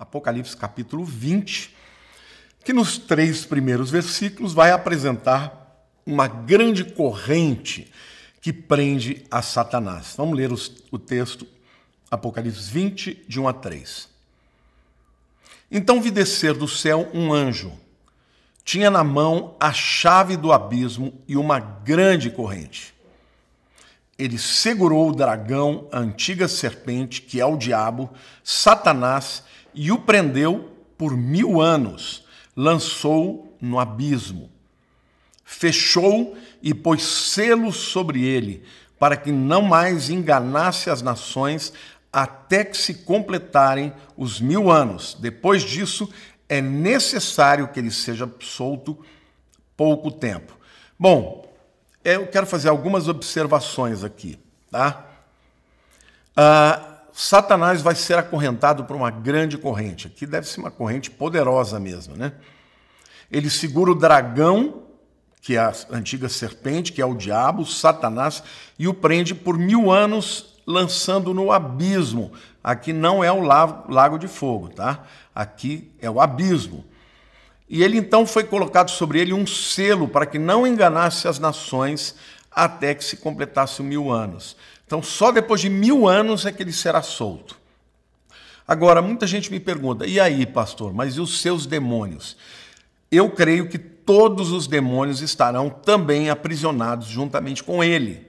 Apocalipse capítulo 20, que nos três primeiros versículos vai apresentar uma grande corrente que prende a Satanás. Vamos ler os, o texto, Apocalipse 20, de 1 a 3. Então vi descer do céu um anjo. Tinha na mão a chave do abismo e uma grande corrente. Ele segurou o dragão, a antiga serpente, que é o diabo, Satanás, e o prendeu por mil anos, lançou no abismo. Fechou e pôs selos sobre ele, para que não mais enganasse as nações até que se completarem os mil anos. Depois disso, é necessário que ele seja solto pouco tempo. Bom, eu quero fazer algumas observações aqui, tá? Ah, Satanás vai ser acorrentado por uma grande corrente. Aqui deve ser uma corrente poderosa mesmo, né? Ele segura o dragão, que é a antiga serpente, que é o diabo, Satanás, e o prende por mil anos, lançando no abismo. Aqui não é o lago de fogo, tá? Aqui é o abismo. E ele então foi colocado sobre ele um selo para que não enganasse as nações até que se completasse mil anos. Então, só depois de mil anos é que ele será solto. Agora, muita gente me pergunta: e aí, pastor, mas e os seus demônios? Eu creio que todos os demônios estarão também aprisionados juntamente com ele.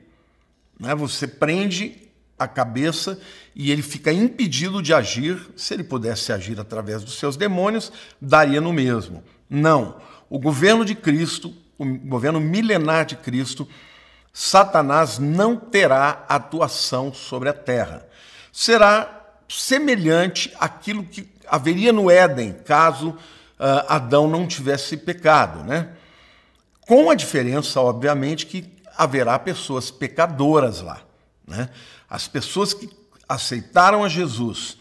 Né? Você prende a cabeça e ele fica impedido de agir. Se ele pudesse agir através dos seus demônios, daria no mesmo. Não. O governo de Cristo, o governo milenar de Cristo, Satanás não terá atuação sobre a terra. Será semelhante àquilo que haveria no Éden, caso uh, Adão não tivesse pecado, né? Com a diferença, obviamente, que haverá pessoas pecadoras lá, né? As pessoas que aceitaram a Jesus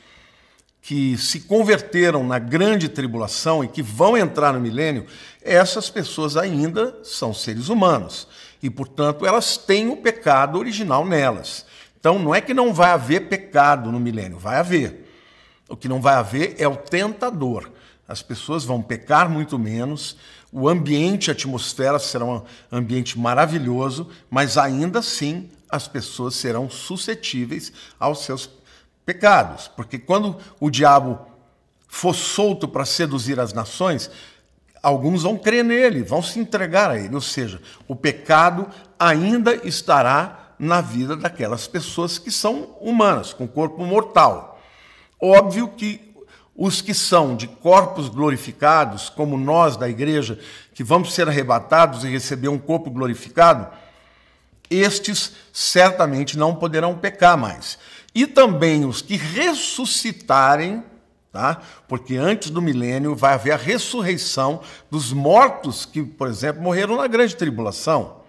que se converteram na grande tribulação e que vão entrar no milênio, essas pessoas ainda são seres humanos e, portanto, elas têm o pecado original nelas. Então, não é que não vai haver pecado no milênio, vai haver. O que não vai haver é o tentador. As pessoas vão pecar muito menos, o ambiente, a atmosfera será um ambiente maravilhoso, mas ainda assim as pessoas serão suscetíveis aos seus pecados, porque quando o diabo for solto para seduzir as nações, alguns vão crer nele, vão se entregar a ele, ou seja, o pecado ainda estará na vida daquelas pessoas que são humanas, com corpo mortal. Óbvio que os que são de corpos glorificados, como nós da igreja, que vamos ser arrebatados e receber um corpo glorificado, estes certamente não poderão pecar mais. E também os que ressuscitarem, tá? porque antes do milênio vai haver a ressurreição dos mortos que, por exemplo, morreram na grande tribulação.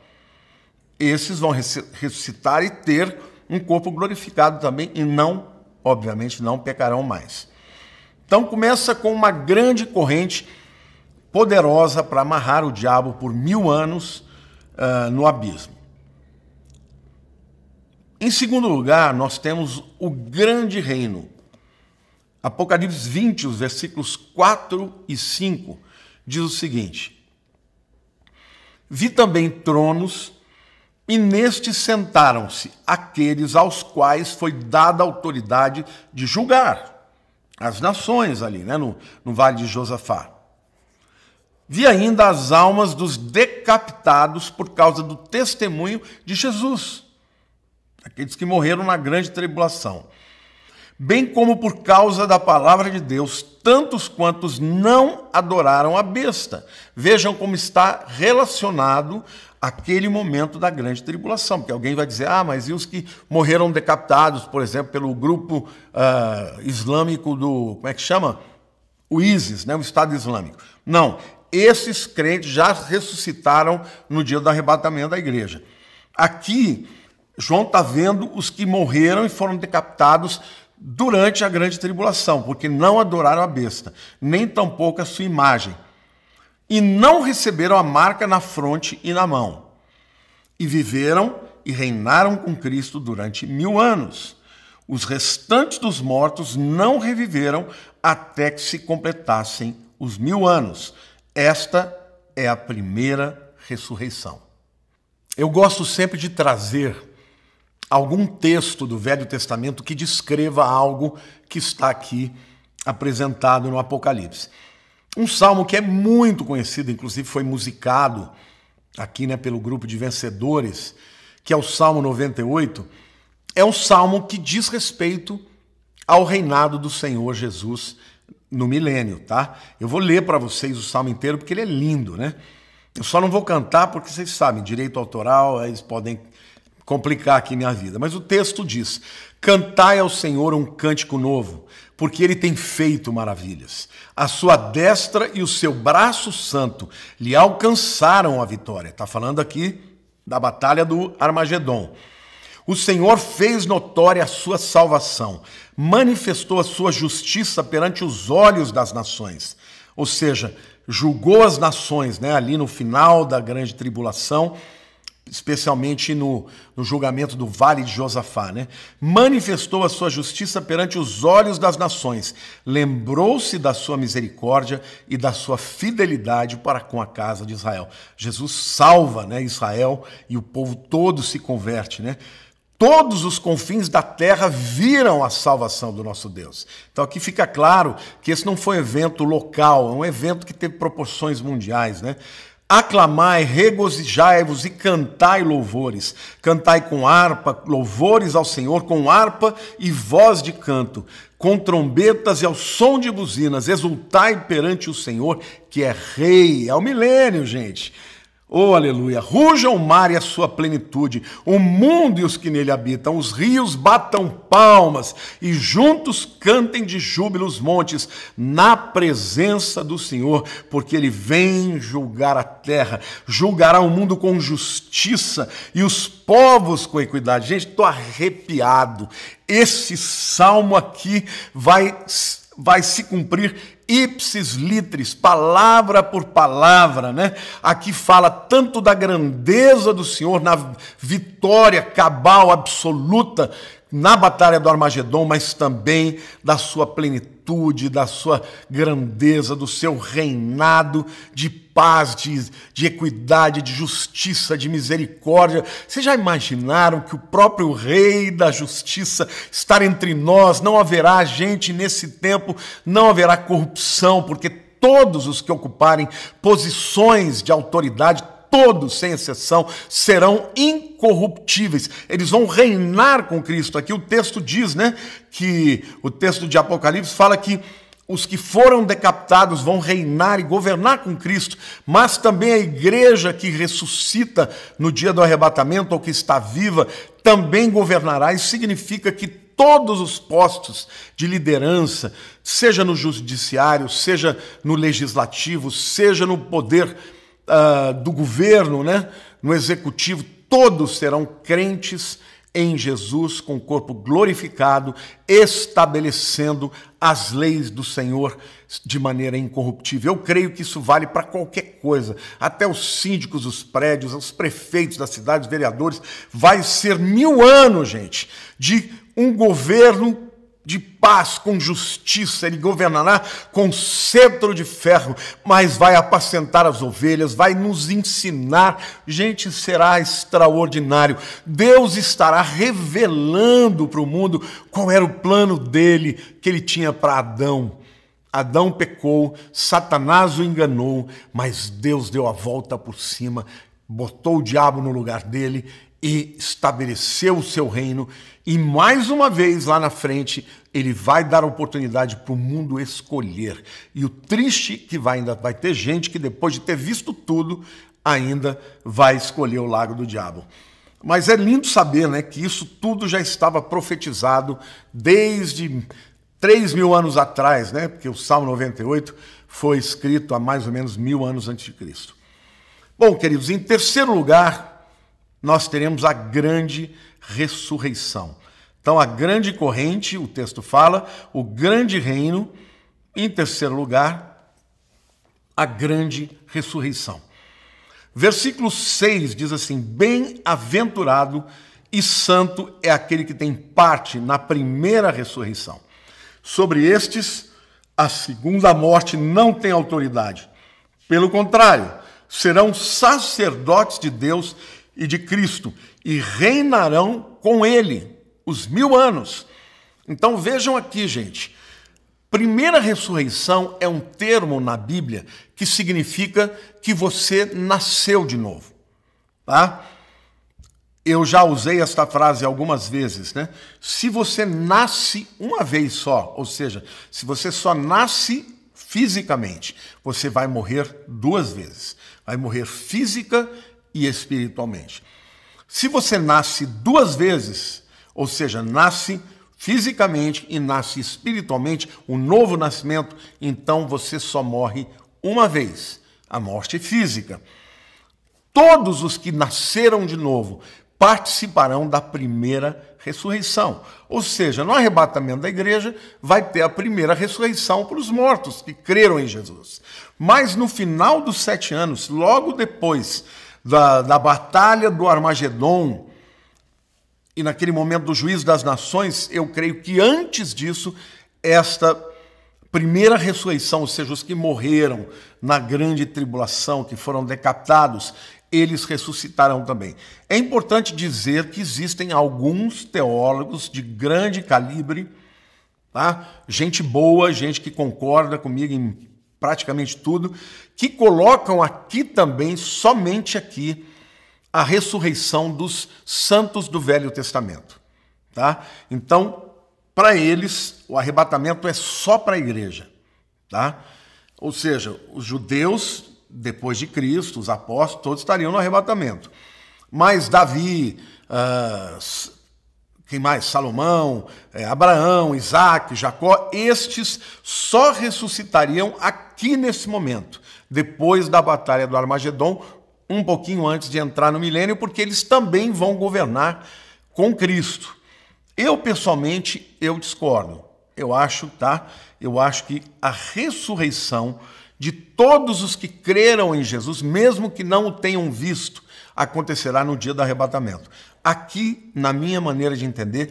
Esses vão ressuscitar e ter um corpo glorificado também, e não, obviamente, não pecarão mais. Então começa com uma grande corrente poderosa para amarrar o diabo por mil anos uh, no abismo. Em segundo lugar, nós temos o grande reino. Apocalipse 20, os versículos 4 e 5, diz o seguinte: Vi também tronos, e nestes sentaram-se aqueles aos quais foi dada a autoridade de julgar as nações ali, né, no, no Vale de Josafá. Vi ainda as almas dos decapitados por causa do testemunho de Jesus aqueles que morreram na grande tribulação, bem como por causa da palavra de Deus, tantos quantos não adoraram a besta. Vejam como está relacionado aquele momento da grande tribulação, porque alguém vai dizer, ah, mas e os que morreram decapitados, por exemplo, pelo grupo uh, islâmico do, como é que chama? O ISIS, né? o Estado Islâmico. Não, esses crentes já ressuscitaram no dia do arrebatamento da igreja. Aqui, João está vendo os que morreram e foram decapitados durante a grande tribulação, porque não adoraram a besta, nem tampouco a sua imagem, e não receberam a marca na fronte e na mão, e viveram e reinaram com Cristo durante mil anos. Os restantes dos mortos não reviveram até que se completassem os mil anos. Esta é a primeira ressurreição. Eu gosto sempre de trazer algum texto do Velho Testamento que descreva algo que está aqui apresentado no Apocalipse. Um salmo que é muito conhecido, inclusive foi musicado aqui né, pelo grupo de vencedores, que é o Salmo 98, é um salmo que diz respeito ao reinado do Senhor Jesus no milênio, tá? Eu vou ler para vocês o salmo inteiro porque ele é lindo, né? Eu só não vou cantar porque vocês sabem, direito autoral, eles podem complicar aqui minha vida, mas o texto diz: Cantai ao Senhor um cântico novo, porque ele tem feito maravilhas. A sua destra e o seu braço santo lhe alcançaram a vitória. Está falando aqui da batalha do Armagedon. O Senhor fez notória a sua salvação, manifestou a sua justiça perante os olhos das nações. Ou seja, julgou as nações, né, ali no final da grande tribulação especialmente no, no, julgamento do Vale de Josafá, né? Manifestou a sua justiça perante os olhos das nações, lembrou-se da sua misericórdia e da sua fidelidade para com a casa de Israel. Jesus salva, né, Israel e o povo todo se converte, né? Todos os confins da terra viram a salvação do nosso Deus. Então aqui fica claro que esse não foi um evento local, é um evento que teve proporções mundiais, né? aclamai, regozijai-vos e cantai louvores. Cantai com harpa, louvores ao Senhor, com harpa e voz de canto, com trombetas e ao som de buzinas, exultai perante o Senhor, que é Rei. É o milênio, gente. Oh, aleluia! Ruja o mar e a sua plenitude, o mundo e os que nele habitam, os rios batam palmas e juntos cantem de júbilo os montes, na presença do Senhor, porque ele vem julgar a terra, julgará o mundo com justiça e os povos com equidade. Gente, estou arrepiado. Esse salmo aqui vai, vai se cumprir ipsis litris, palavra por palavra, né? Aqui fala tanto da grandeza do Senhor na vitória cabal absoluta na batalha do Armagedon, mas também da sua plenitude, da sua grandeza, do seu reinado de paz, de, de equidade, de justiça, de misericórdia. Vocês já imaginaram que o próprio Rei da Justiça estar entre nós? Não haverá gente nesse tempo, não haverá corrupção, porque todos os que ocuparem posições de autoridade, todos, sem exceção, serão incorruptíveis. Eles vão reinar com Cristo. Aqui o texto diz, né, que o texto de Apocalipse fala que os que foram decapitados vão reinar e governar com Cristo, mas também a igreja que ressuscita no dia do arrebatamento ou que está viva também governará. Isso significa que todos os postos de liderança, seja no judiciário, seja no legislativo, seja no poder uh, do governo, né? no executivo, todos serão crentes em Jesus com o corpo glorificado, estabelecendo as leis do Senhor de maneira incorruptível. Eu creio que isso vale para qualquer coisa, até os síndicos os prédios, os prefeitos das cidades, vereadores. Vai ser mil anos, gente, de um governo de paz, com justiça, ele governará com cetro de ferro, mas vai apacentar as ovelhas, vai nos ensinar. Gente, será extraordinário. Deus estará revelando para o mundo qual era o plano dele que ele tinha para Adão. Adão pecou, Satanás o enganou, mas Deus deu a volta por cima, botou o diabo no lugar dele e estabeleceu o seu reino, e mais uma vez lá na frente ele vai dar oportunidade para o mundo escolher. E o triste que vai ainda vai ter gente que depois de ter visto tudo ainda vai escolher o lago do diabo. Mas é lindo saber, né, que isso tudo já estava profetizado desde 3 mil anos atrás, né? Porque o Salmo 98 foi escrito há mais ou menos mil anos antes de Cristo. Bom, queridos, em terceiro lugar, nós teremos a grande ressurreição. Então, a grande corrente, o texto fala, o grande reino, em terceiro lugar, a grande ressurreição. Versículo 6 diz assim: Bem-aventurado e santo é aquele que tem parte na primeira ressurreição. Sobre estes, a segunda morte não tem autoridade. Pelo contrário, serão sacerdotes de Deus e de Cristo, e reinarão com ele os mil anos. Então vejam aqui, gente. Primeira ressurreição é um termo na Bíblia que significa que você nasceu de novo, tá? Eu já usei esta frase algumas vezes, né? Se você nasce uma vez só, ou seja, se você só nasce fisicamente, você vai morrer duas vezes. Vai morrer física e espiritualmente. Se você nasce duas vezes, ou seja, nasce fisicamente e nasce espiritualmente, um novo nascimento, então você só morre uma vez, a morte física. Todos os que nasceram de novo participarão da primeira ressurreição. Ou seja, no arrebatamento da igreja vai ter a primeira ressurreição para os mortos que creram em Jesus. Mas no final dos sete anos, logo depois da, da batalha do Armagedon e naquele momento do juízo das nações, eu creio que antes disso, esta primeira ressurreição, ou seja, os que morreram na grande tribulação, que foram decapitados, eles ressuscitarão também. É importante dizer que existem alguns teólogos de grande calibre, tá? gente boa, gente que concorda comigo em praticamente tudo, que colocam aqui também, somente aqui, a ressurreição dos santos do Velho Testamento. Tá? Então, para eles, o arrebatamento é só para a igreja. Tá? Ou seja, os judeus, depois de Cristo, os apóstolos, todos estariam no arrebatamento. Mas Davi, uh, quem mais? Salomão, eh, Abraão, Isaac, Jacó, estes só ressuscitariam aqui nesse momento depois da Batalha do Armagedon, um pouquinho antes de entrar no milênio, porque eles também vão governar com Cristo. Eu pessoalmente eu discordo. Eu acho, tá? Eu acho que a ressurreição de todos os que creram em Jesus, mesmo que não o tenham visto, acontecerá no dia do arrebatamento. Aqui, na minha maneira de entender,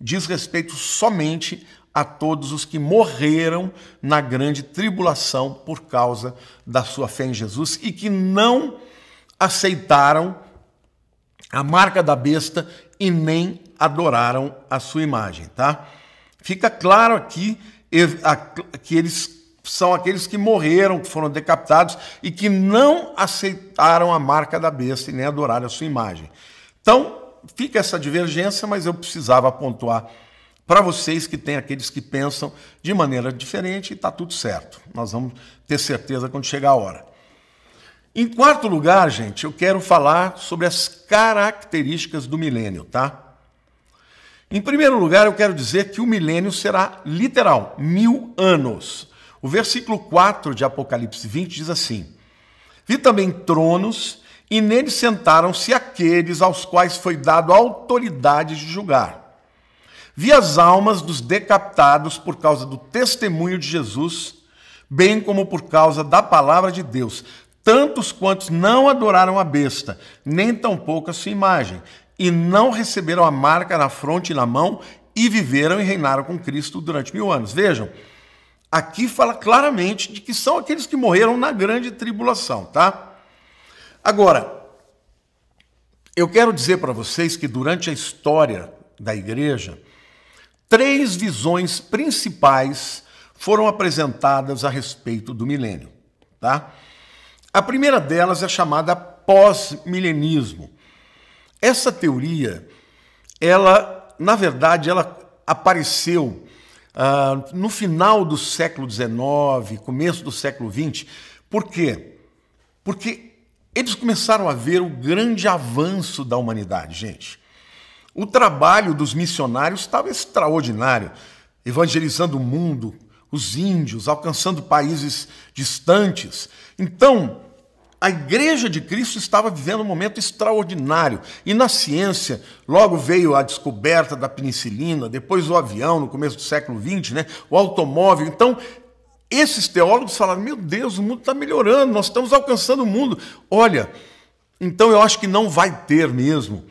diz respeito somente a todos os que morreram na grande tribulação por causa da sua fé em Jesus e que não aceitaram a marca da besta e nem adoraram a sua imagem, tá? Fica claro aqui que eles são aqueles que morreram, que foram decapitados e que não aceitaram a marca da besta e nem adoraram a sua imagem. Então, fica essa divergência, mas eu precisava pontuar para vocês que têm aqueles que pensam de maneira diferente e está tudo certo. Nós vamos ter certeza quando chegar a hora. Em quarto lugar, gente, eu quero falar sobre as características do milênio, tá? Em primeiro lugar, eu quero dizer que o milênio será literal, mil anos. O versículo 4 de Apocalipse 20 diz assim: Vi também tronos, e neles sentaram-se aqueles aos quais foi dado autoridade de julgar vi as almas dos decapitados por causa do testemunho de Jesus, bem como por causa da palavra de Deus, tantos quantos não adoraram a besta, nem tampouco a sua imagem, e não receberam a marca na fronte e na mão, e viveram e reinaram com Cristo durante mil anos. Vejam, aqui fala claramente de que são aqueles que morreram na grande tribulação, tá? Agora, eu quero dizer para vocês que durante a história da igreja, Três visões principais foram apresentadas a respeito do milênio. Tá? A primeira delas é chamada pós-milenismo. Essa teoria, ela, na verdade, ela apareceu uh, no final do século XIX, começo do século XX. Por quê? Porque eles começaram a ver o grande avanço da humanidade, gente. O trabalho dos missionários estava extraordinário, evangelizando o mundo, os índios, alcançando países distantes. Então, a Igreja de Cristo estava vivendo um momento extraordinário. E na ciência, logo veio a descoberta da penicilina, depois o avião, no começo do século XX, né? o automóvel. Então, esses teólogos falaram: meu Deus, o mundo está melhorando, nós estamos alcançando o mundo. Olha, então eu acho que não vai ter mesmo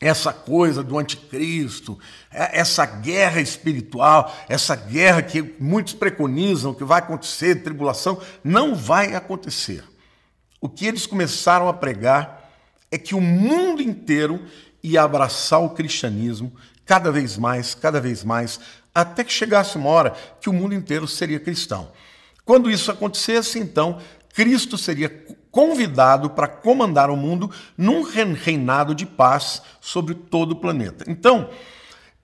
essa coisa do anticristo, é, essa guerra espiritual, essa guerra que muitos preconizam que vai acontecer, tribulação, não vai acontecer. O que eles começaram a pregar é que o mundo inteiro ia abraçar o cristianismo cada vez mais, cada vez mais, até que chegasse uma hora que o mundo inteiro seria cristão. Quando isso acontecesse, então, Cristo seria convidado para comandar o mundo num reinado de paz sobre todo o planeta. Então,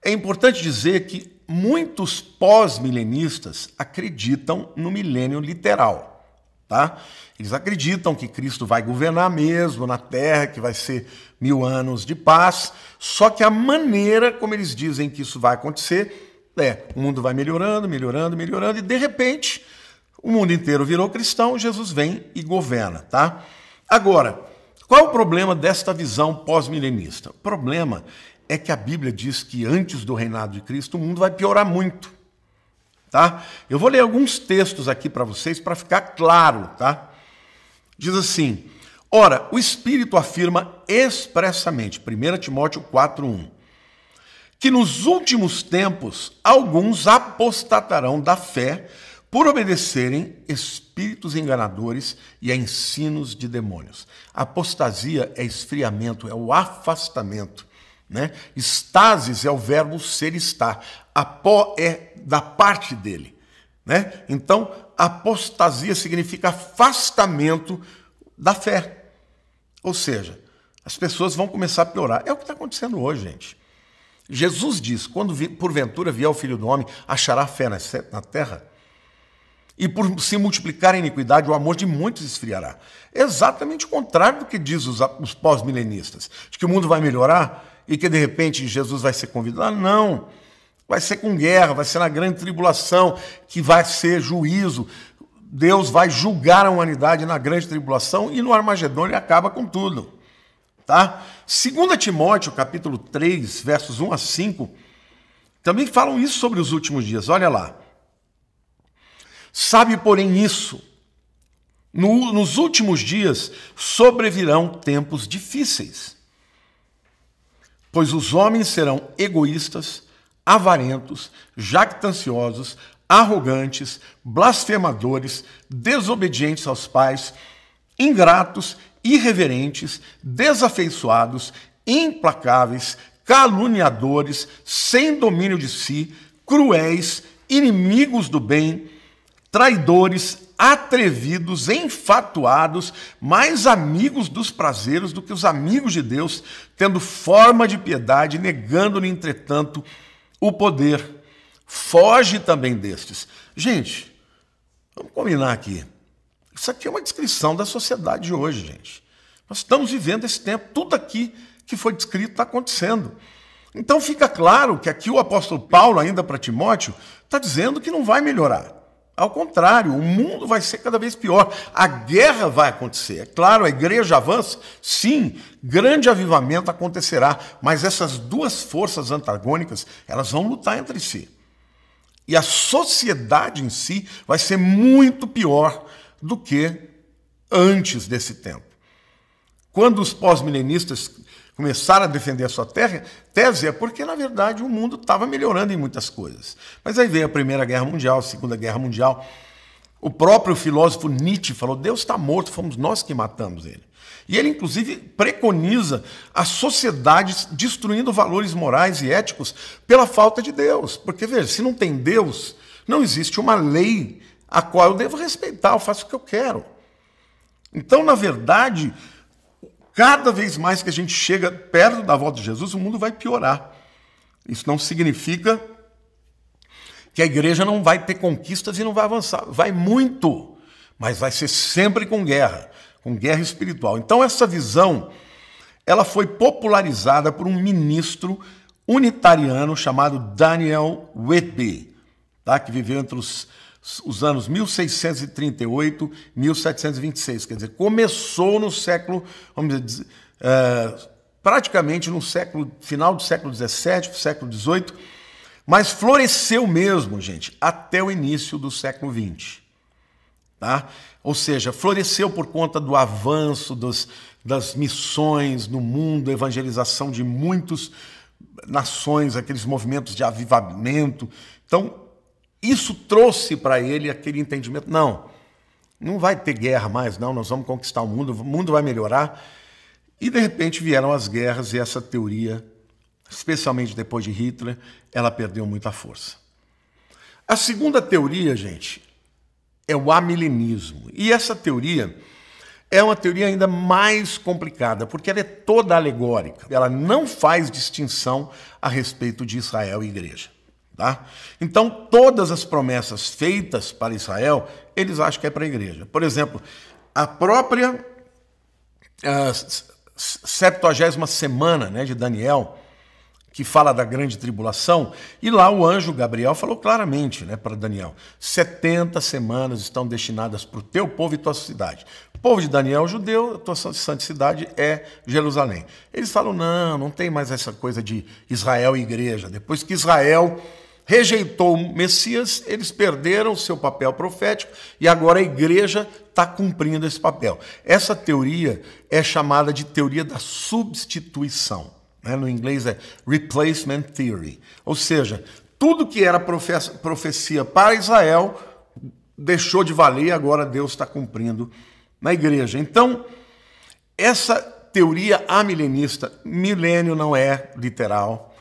é importante dizer que muitos pós-milenistas acreditam no milênio literal. Tá? Eles acreditam que Cristo vai governar mesmo na Terra, que vai ser mil anos de paz. Só que a maneira como eles dizem que isso vai acontecer é o mundo vai melhorando, melhorando, melhorando, e de repente o mundo inteiro virou cristão, Jesus vem e governa, tá? Agora, qual o problema desta visão pós-milenista? O problema é que a Bíblia diz que antes do reinado de Cristo o mundo vai piorar muito, tá? Eu vou ler alguns textos aqui para vocês para ficar claro, tá? Diz assim: Ora, o Espírito afirma expressamente, 1 Timóteo 4:1, que nos últimos tempos alguns apostatarão da fé por obedecerem espíritos enganadores e a ensinos de demônios. apostasia é esfriamento, é o afastamento. Né? Estasis é o verbo ser estar. Apó é da parte dele. Né? Então, apostasia significa afastamento da fé. Ou seja, as pessoas vão começar a piorar. É o que está acontecendo hoje, gente. Jesus diz: quando porventura vier o filho do homem, achará fé na terra? E por se multiplicar a iniquidade, o amor de muitos esfriará. Exatamente o contrário do que diz os, os pós-milenistas, de que o mundo vai melhorar e que de repente Jesus vai ser convidado. Não. Vai ser com guerra, vai ser na grande tribulação, que vai ser juízo. Deus vai julgar a humanidade na grande tribulação e no Armagedon ele acaba com tudo. Tá? 2 Timóteo, capítulo 3, versos 1 a 5, também falam isso sobre os últimos dias. Olha lá. Sabe, porém, isso. No, nos últimos dias sobrevirão tempos difíceis, pois os homens serão egoístas, avarentos, jactanciosos, arrogantes, blasfemadores, desobedientes aos pais, ingratos, irreverentes, desafeiçoados, implacáveis, caluniadores, sem domínio de si, cruéis, inimigos do bem traidores, atrevidos, enfatuados, mais amigos dos prazeres do que os amigos de Deus, tendo forma de piedade, negando-lhe, entretanto, o poder. Foge também destes. Gente, vamos combinar aqui. Isso aqui é uma descrição da sociedade de hoje, gente. Nós estamos vivendo esse tempo, tudo aqui que foi descrito está acontecendo. Então fica claro que aqui o apóstolo Paulo, ainda para Timóteo, está dizendo que não vai melhorar ao contrário, o mundo vai ser cada vez pior. A guerra vai acontecer. É claro, a igreja avança, sim, grande avivamento acontecerá, mas essas duas forças antagônicas, elas vão lutar entre si. E a sociedade em si vai ser muito pior do que antes desse tempo. Quando os pós-milenistas começaram a defender a sua terra, tese é porque, na verdade, o mundo estava melhorando em muitas coisas. Mas aí veio a Primeira Guerra Mundial, a Segunda Guerra Mundial. O próprio filósofo Nietzsche falou: Deus está morto, fomos nós que matamos ele. E ele, inclusive, preconiza as sociedades destruindo valores morais e éticos pela falta de Deus. Porque, veja, se não tem Deus, não existe uma lei a qual eu devo respeitar, eu faço o que eu quero. Então, na verdade, Cada vez mais que a gente chega perto da volta de Jesus, o mundo vai piorar. Isso não significa que a igreja não vai ter conquistas e não vai avançar. Vai muito, mas vai ser sempre com guerra, com guerra espiritual. Então essa visão, ela foi popularizada por um ministro unitariano chamado Daniel Whitby, tá? que viveu entre os os anos 1638, 1726. Quer dizer, começou no século, vamos dizer, eh, praticamente no século final do século XVII, século XVIII, mas floresceu mesmo, gente, até o início do século XX. Tá? Ou seja, floresceu por conta do avanço dos, das missões no mundo, evangelização de muitos eh, nações, aqueles movimentos de avivamento. Então, isso trouxe para ele aquele entendimento: não, não vai ter guerra mais, não, nós vamos conquistar o mundo, o mundo vai melhorar. E de repente vieram as guerras e essa teoria, especialmente depois de Hitler, ela perdeu muita força. A segunda teoria, gente, é o amilenismo. E essa teoria é uma teoria ainda mais complicada, porque ela é toda alegórica. Ela não faz distinção a respeito de Israel e igreja. Tá? Então, todas as promessas feitas para Israel, eles acham que é para a igreja. Por exemplo, a própria 70 ah, semana né, de Daniel, que fala da grande tribulação, e lá o anjo Gabriel falou claramente né, para Daniel: 70 semanas estão destinadas para o teu povo e tua cidade. O povo de Daniel, judeu, a tua santa cidade é Jerusalém. Eles falam: não, não tem mais essa coisa de Israel e igreja. Depois que Israel rejeitou o Messias, eles perderam seu papel profético e agora a igreja está cumprindo esse papel. Essa teoria é chamada de teoria da substituição. Né? No inglês é replacement theory. Ou seja, tudo que era profecia para Israel deixou de valer e agora Deus está cumprindo na igreja. Então, essa teoria amilenista, milênio não é literal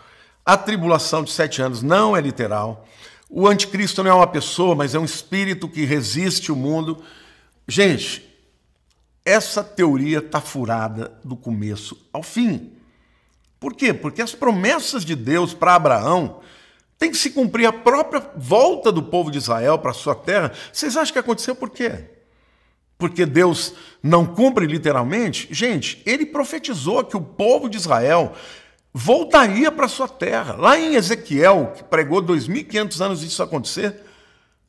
a tribulação de sete anos não é literal. O anticristo não é uma pessoa, mas é um espírito que resiste o mundo. Gente, essa teoria está furada do começo ao fim. Por quê? Porque as promessas de Deus para Abraão têm que se cumprir a própria volta do povo de Israel para sua terra. Vocês acham que aconteceu por quê? Porque Deus não cumpre literalmente? Gente, ele profetizou que o povo de Israel voltaria para sua terra. Lá em Ezequiel, que pregou 2.500 anos disso acontecer,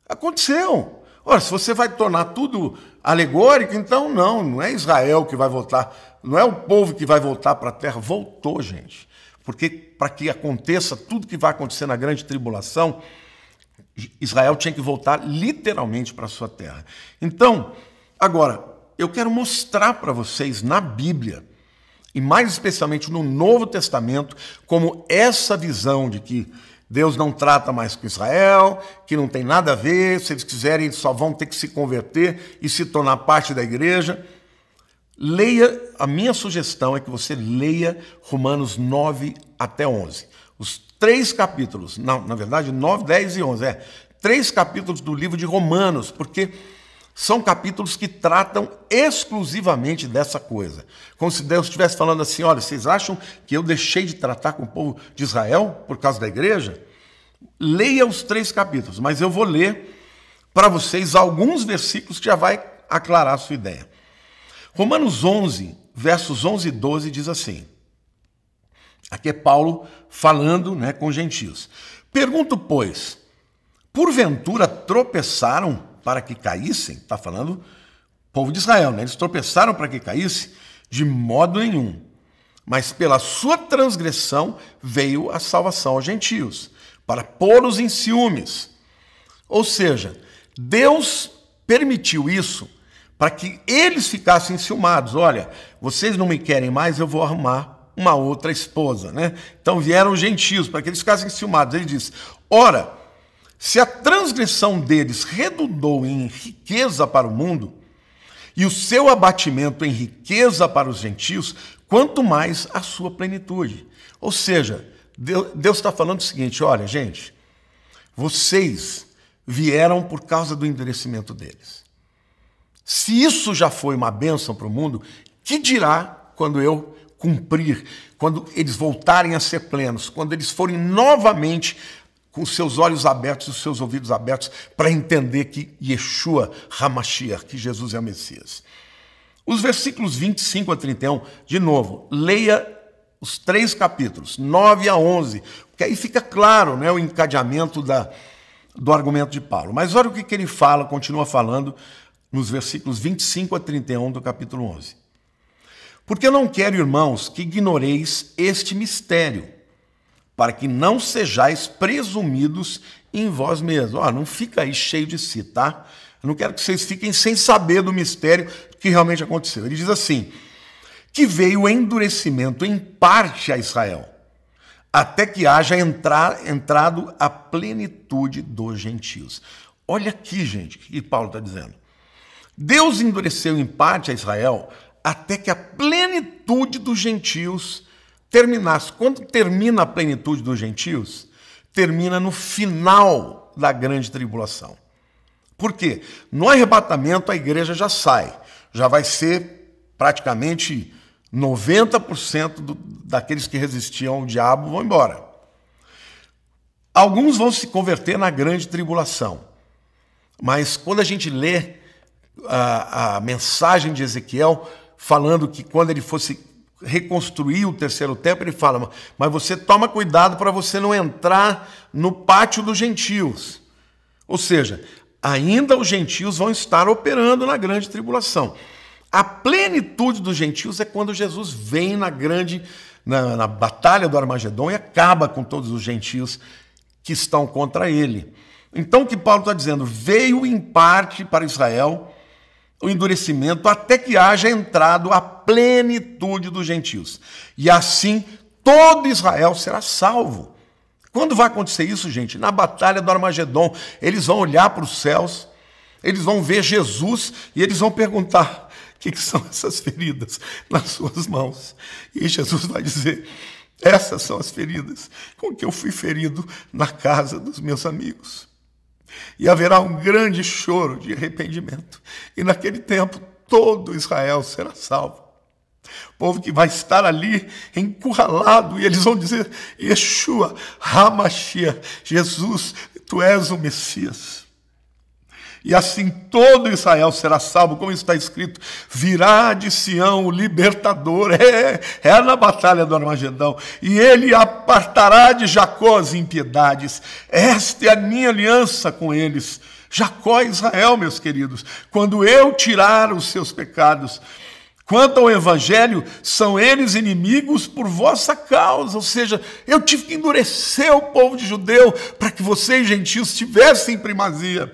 aconteceu. Ora, se você vai tornar tudo alegórico, então não, não é Israel que vai voltar, não é o povo que vai voltar para a terra. Voltou, gente. Porque para que aconteça tudo que vai acontecer na grande tribulação, Israel tinha que voltar literalmente para sua terra. Então, agora, eu quero mostrar para vocês na Bíblia e mais especialmente no Novo Testamento, como essa visão de que Deus não trata mais com Israel, que não tem nada a ver, se eles quiserem, só vão ter que se converter e se tornar parte da igreja. Leia, a minha sugestão é que você leia Romanos 9 até 11. Os três capítulos, não, na verdade, 9, 10 e 11, é. Três capítulos do livro de Romanos, porque são capítulos que tratam exclusivamente dessa coisa. Como se Deus estivesse falando assim: olha, vocês acham que eu deixei de tratar com o povo de Israel por causa da igreja? Leia os três capítulos, mas eu vou ler para vocês alguns versículos que já vai aclarar a sua ideia. Romanos 11, versos 11 e 12 diz assim: aqui é Paulo falando né, com gentios. Pergunto, pois, porventura tropeçaram? para que caíssem, está falando povo de Israel, né? eles tropeçaram para que caísse? De modo nenhum. Mas pela sua transgressão veio a salvação aos gentios, para pô-los em ciúmes. Ou seja, Deus permitiu isso para que eles ficassem ciumados. Olha, vocês não me querem mais, eu vou arrumar uma outra esposa, né? Então vieram os gentios para que eles ficassem ciumados. Ele disse Ora, se a transgressão deles redundou em riqueza para o mundo, e o seu abatimento em riqueza para os gentios, quanto mais a sua plenitude. Ou seja, Deus está falando o seguinte: olha, gente, vocês vieram por causa do endurecimento deles. Se isso já foi uma bênção para o mundo, que dirá quando eu cumprir, quando eles voltarem a ser plenos, quando eles forem novamente com seus olhos abertos, os seus ouvidos abertos, para entender que Yeshua Hamashiach, que Jesus é o Messias. Os versículos 25 a 31, de novo, leia os três capítulos, 9 a 11, porque aí fica claro né, o encadeamento da, do argumento de Paulo. Mas olha o que, que ele fala, continua falando nos versículos 25 a 31 do capítulo 11. Porque eu não quero, irmãos, que ignoreis este mistério para que não sejais presumidos em vós mesmos. Ó, não fica aí cheio de si, tá? Eu não quero que vocês fiquem sem saber do mistério que realmente aconteceu. Ele diz assim: que veio endurecimento em parte a Israel, até que haja entrar, entrado a plenitude dos gentios. Olha aqui, gente, o que Paulo está dizendo. Deus endureceu em parte a Israel até que a plenitude dos gentios terminasse. Quando termina a plenitude dos gentios, termina no final da grande tribulação. Por quê? No arrebatamento a igreja já sai, já vai ser praticamente 90% do, daqueles que resistiam ao diabo vão embora. Alguns vão se converter na grande tribulação. Mas quando a gente lê a, a mensagem de Ezequiel falando que quando ele fosse reconstruir o terceiro templo ele fala: mas você toma cuidado para você não entrar no pátio dos gentios. Ou seja, ainda os gentios vão estar operando na grande tribulação. A plenitude dos gentios é quando Jesus vem na grande na, na batalha do Armagedon e acaba com todos os gentios que estão contra ele. Então o que Paulo está dizendo? Veio em parte para Israel o endurecimento até que haja entrado a plenitude dos gentios. E assim todo Israel será salvo. Quando vai acontecer isso, gente? Na batalha do Armagedon, eles vão olhar para os céus, eles vão ver Jesus e eles vão perguntar: o que, que são essas feridas nas suas mãos? E Jesus vai dizer: essas são as feridas com que eu fui ferido na casa dos meus amigos. E haverá um grande choro de arrependimento. E naquele tempo todo Israel será salvo. O povo que vai estar ali encurralado, e eles vão dizer: Yeshua, Hamashia, Jesus, tu és o Messias e assim todo Israel será salvo, como está escrito: virá de Sião o libertador, é, é na batalha do Armagedão, e ele apartará de Jacó as impiedades. Esta é a minha aliança com eles. Jacó e é Israel, meus queridos, quando eu tirar os seus pecados, Quanto ao Evangelho, são eles inimigos por vossa causa. Ou seja, eu tive que endurecer o povo de judeu para que vocês, gentios, tivessem primazia.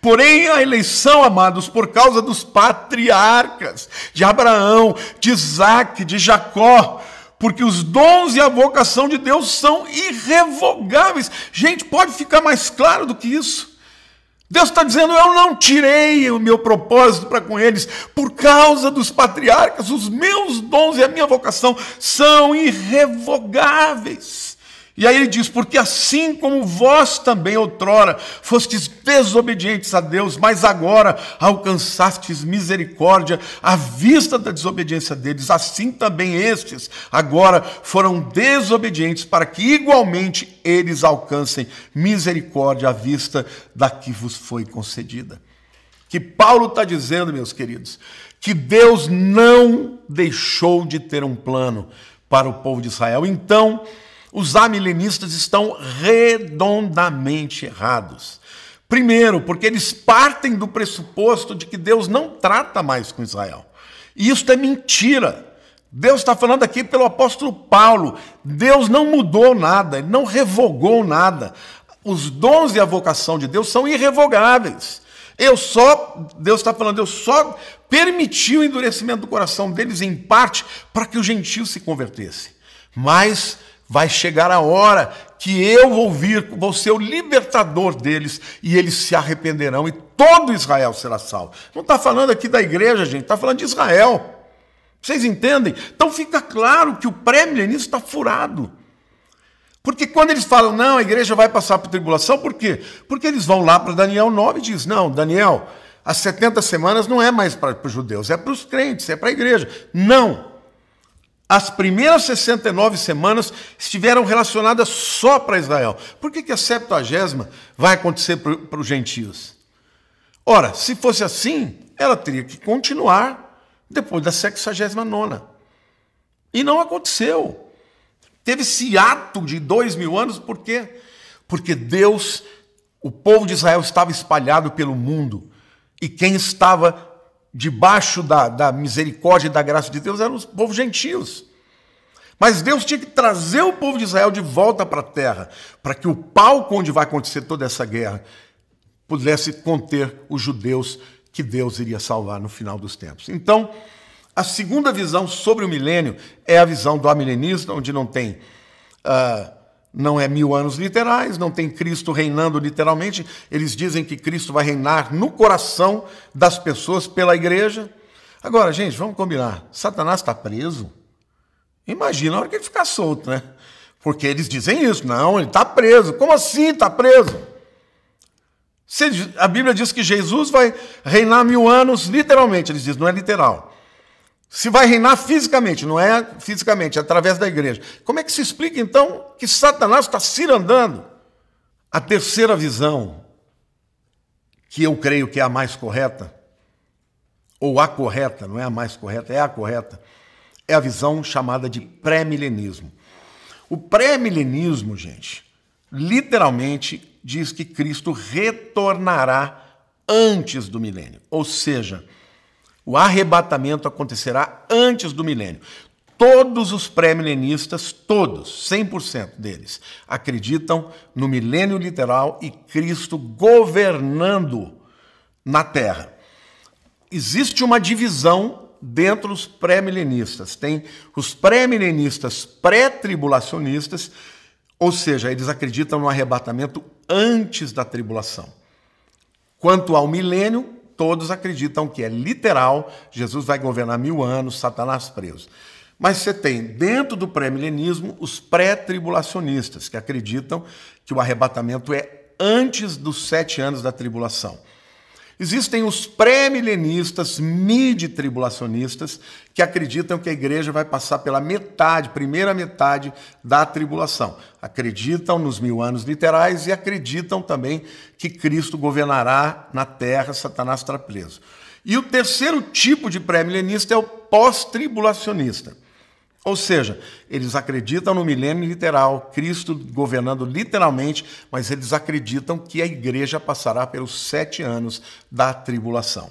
Porém, a eleição, amados, por causa dos patriarcas, de Abraão, de Isaac, de Jacó, porque os dons e a vocação de Deus são irrevogáveis. Gente, pode ficar mais claro do que isso. Deus está dizendo: eu não tirei o meu propósito para com eles, por causa dos patriarcas, os meus dons e a minha vocação são irrevogáveis. E aí ele diz: Porque assim como vós também outrora fostes desobedientes a Deus, mas agora alcançastes misericórdia à vista da desobediência deles, assim também estes agora foram desobedientes, para que igualmente eles alcancem misericórdia à vista da que vos foi concedida. Que Paulo está dizendo, meus queridos, que Deus não deixou de ter um plano para o povo de Israel. Então, os amilenistas estão redondamente errados. Primeiro, porque eles partem do pressuposto de que Deus não trata mais com Israel. E isso é mentira. Deus está falando aqui pelo apóstolo Paulo. Deus não mudou nada, ele não revogou nada. Os dons e a vocação de Deus são irrevogáveis. Eu só, Deus está falando, eu só permiti o endurecimento do coração deles, em parte, para que o gentio se convertesse. Mas Vai chegar a hora que eu vou vir, vou ser o libertador deles e eles se arrependerão e todo Israel será salvo. Não está falando aqui da igreja, gente, está falando de Israel. Vocês entendem? Então fica claro que o pré-milenismo está furado. Porque quando eles falam, não, a igreja vai passar por tribulação, por quê? Porque eles vão lá para Daniel 9 e diz, não, Daniel, as 70 semanas não é mais para os judeus, é para os crentes, é para a igreja. Não! As primeiras 69 semanas estiveram relacionadas só para Israel. Por que, que a 70 vai acontecer para os gentios? Ora, se fosse assim, ela teria que continuar depois da 69. E não aconteceu. Teve esse ato de dois mil anos, por quê? Porque Deus, o povo de Israel estava espalhado pelo mundo. E quem estava debaixo da, da misericórdia e da graça de Deus, eram os povos gentios. Mas Deus tinha que trazer o povo de Israel de volta para a terra, para que o palco onde vai acontecer toda essa guerra pudesse conter os judeus que Deus iria salvar no final dos tempos. Então, a segunda visão sobre o milênio é a visão do amilenista, onde não tem uh, não é mil anos literais, não tem Cristo reinando literalmente. Eles dizem que Cristo vai reinar no coração das pessoas pela igreja. Agora, gente, vamos combinar: Satanás está preso. Imagina a hora que ele ficar solto, né? Porque eles dizem isso. Não, ele está preso. Como assim está preso? A Bíblia diz que Jesus vai reinar mil anos, literalmente. Eles dizem, não é literal. Se vai reinar fisicamente, não é fisicamente, é através da igreja. Como é que se explica, então, que Satanás está cirandando? A terceira visão, que eu creio que é a mais correta, ou a correta, não é a mais correta, é a correta, é a visão chamada de pré-milenismo. O pré-milenismo, gente, literalmente diz que Cristo retornará antes do milênio. Ou seja, o arrebatamento acontecerá antes do milênio. Todos os pré-milenistas, todos, 100% deles, acreditam no milênio literal e Cristo governando na Terra. Existe uma divisão dentro dos pré-milenistas. Tem os pré-milenistas pré-tribulacionistas, ou seja, eles acreditam no arrebatamento antes da tribulação. Quanto ao milênio, todos acreditam que é literal, Jesus vai governar mil anos, Satanás preso. Mas você tem, dentro do pré-milenismo, os pré-tribulacionistas, que acreditam que o arrebatamento é antes dos sete anos da tribulação. Existem os pré-milenistas, mid-tribulacionistas, que acreditam que a igreja vai passar pela metade, primeira metade da tribulação. Acreditam nos mil anos literais e acreditam também que Cristo governará na terra, Satanás estará preso. E o terceiro tipo de pré-milenista é o pós-tribulacionista. Ou seja, eles acreditam no milênio literal, Cristo governando literalmente, mas eles acreditam que a igreja passará pelos sete anos da tribulação.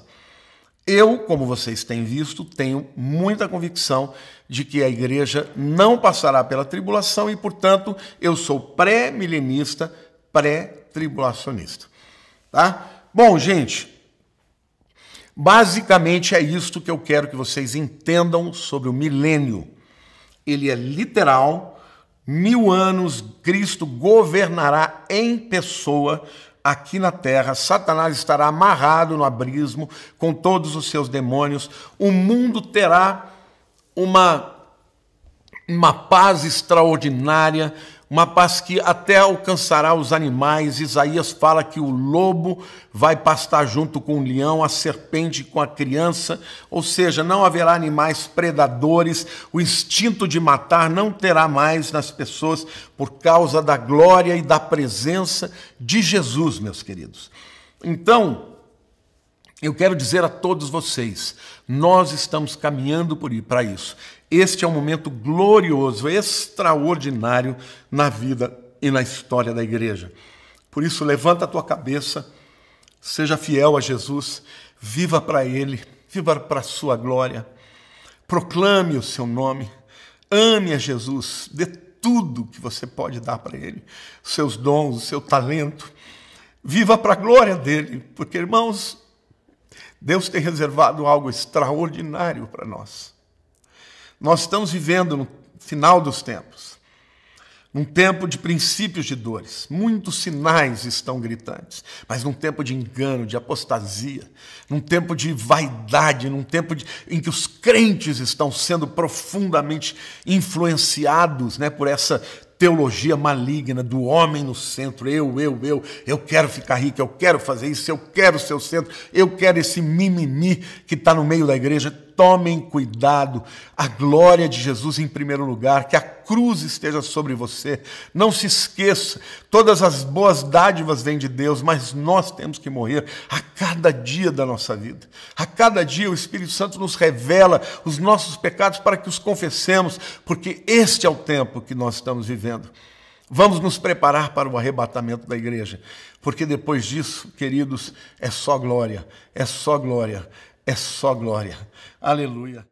Eu, como vocês têm visto, tenho muita convicção de que a igreja não passará pela tribulação e, portanto, eu sou pré-milenista, pré-tribulacionista. Tá? Bom, gente, basicamente é isto que eu quero que vocês entendam sobre o milênio ele é literal. Mil anos Cristo governará em pessoa aqui na terra. Satanás estará amarrado no abismo com todos os seus demônios. O mundo terá uma, uma paz extraordinária uma paz que até alcançará os animais. Isaías fala que o lobo vai pastar junto com o leão, a serpente com a criança, ou seja, não haverá animais predadores, o instinto de matar não terá mais nas pessoas por causa da glória e da presença de Jesus, meus queridos. Então, eu quero dizer a todos vocês, nós estamos caminhando para isso. Este é um momento glorioso, extraordinário na vida e na história da igreja. Por isso, levanta a tua cabeça, seja fiel a Jesus, viva para Ele, viva para a sua glória, proclame o seu nome, ame a Jesus, dê tudo que você pode dar para Ele, seus dons, seu talento, viva para a glória dele, porque, irmãos, Deus tem reservado algo extraordinário para nós. Nós estamos vivendo no final dos tempos, num tempo de princípios de dores. Muitos sinais estão gritantes, mas num tempo de engano, de apostasia, num tempo de vaidade, num tempo de, em que os crentes estão sendo profundamente influenciados né, por essa teologia maligna do homem no centro, eu, eu, eu, eu quero ficar rico, eu quero fazer isso, eu quero ser o centro, eu quero esse mimimi que está no meio da igreja tomem cuidado. A glória de Jesus em primeiro lugar, que a cruz esteja sobre você. Não se esqueça, todas as boas dádivas vêm de Deus, mas nós temos que morrer a cada dia da nossa vida. A cada dia o Espírito Santo nos revela os nossos pecados para que os confessemos, porque este é o tempo que nós estamos vivendo. Vamos nos preparar para o arrebatamento da igreja, porque depois disso, queridos, é só glória, é só glória, é só glória. Aleluia.